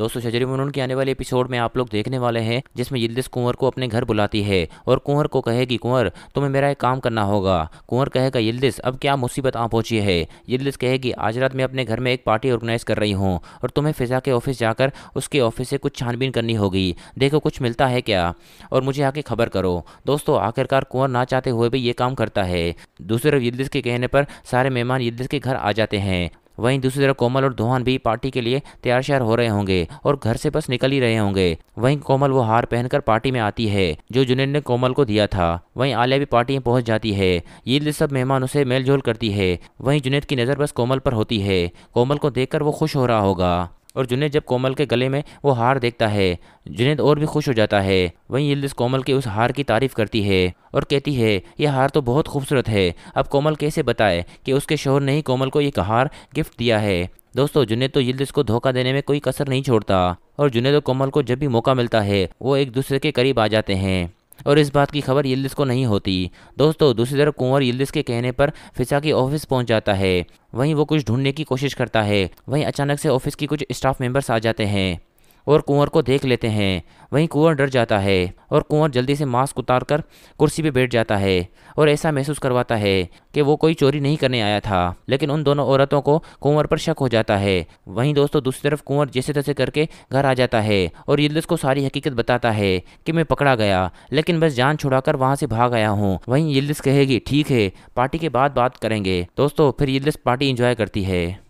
दोस्तों शजरी मुनून के आने वाले एपिसोड में आप लोग देखने वाले हैं जिसमें यिल्दिस कुंवर को अपने घर बुलाती है और कुंवर को कहेगी कुंवर तुम्हें मेरा एक काम करना होगा कुंवर कहेगा यिल्दिस अब क्या मुसीबत आ पहुंची है यिल्दिस कहेगी आज रात मैं अपने घर में एक पार्टी ऑर्गेनाइज कर रही हूँ और तुम्हें फिजा के ऑफिस जाकर उसके ऑफिस से कुछ छानबीन करनी होगी देखो कुछ मिलता है क्या और मुझे आके खबर करो दोस्तों आखिरकार कुंवर ना चाहते हुए भी ये काम करता है दूसरी तरफ यिल्दिस के कहने पर सारे मेहमान यिल्दिस के घर आ जाते हैं वहीं दूसरी तरफ कोमल और दोहान भी पार्टी के लिए तैयार श्यार हो रहे होंगे और घर से बस निकल ही रहे होंगे वहीं कोमल वो हार पहनकर पार्टी में आती है जो जुनेद ने कोमल को दिया था वहीं आलिया भी पार्टी में पहुंच जाती है ये सब मेहमानों से मेलजोल करती है वहीं जुनेद की नज़र बस कोमल पर होती है कोमल को देखकर वो खुश हो रहा होगा और जुनेद जब कोमल के गले में वो हार देखता है जुनेद और भी खुश हो जाता है वहीं यिल्दिस कोमल के उस हार की तारीफ करती है और कहती है यह हार तो बहुत खूबसूरत है अब कोमल कैसे बताए कि उसके शोहर ने ही कोमल को एक हार गिफ्ट दिया है दोस्तों जुनेद तो यिल्दिस को धोखा देने में कोई कसर नहीं छोड़ता और जुनेद और कोमल को जब भी मौका मिलता है वो एक दूसरे के करीब आ जाते हैं और इस बात की खबर यिल्दिस को नहीं होती दोस्तों दूसरी तरफ कुंवर यिल्दिस के कहने पर फिसा के ऑफिस पहुंच जाता है वहीं वो कुछ ढूंढने की कोशिश करता है वहीं अचानक से ऑफिस की कुछ स्टाफ मेंबर्स आ जाते हैं और कुंवर को देख लेते हैं वहीं कुंवर डर जाता है और कुंवर जल्दी से मास्क उतार कर कुर्सी पे बैठ जाता है और ऐसा महसूस करवाता है कि वो कोई चोरी नहीं करने आया था लेकिन उन दोनों औरतों को कुंवर पर शक हो जाता है वहीं दोस्तों दूसरी तरफ कुंवर जैसे तैसे करके घर आ जाता है और यिल्दिस को सारी हकीकत बताता है कि मैं पकड़ा गया लेकिन बस जान छुड़ाकर वहाँ से भाग आया हूँ वहीं यिल्दिस कहेगी ठीक है पार्टी के बाद बात करेंगे दोस्तों फिर यिल्दिस पार्टी इंजॉय करती है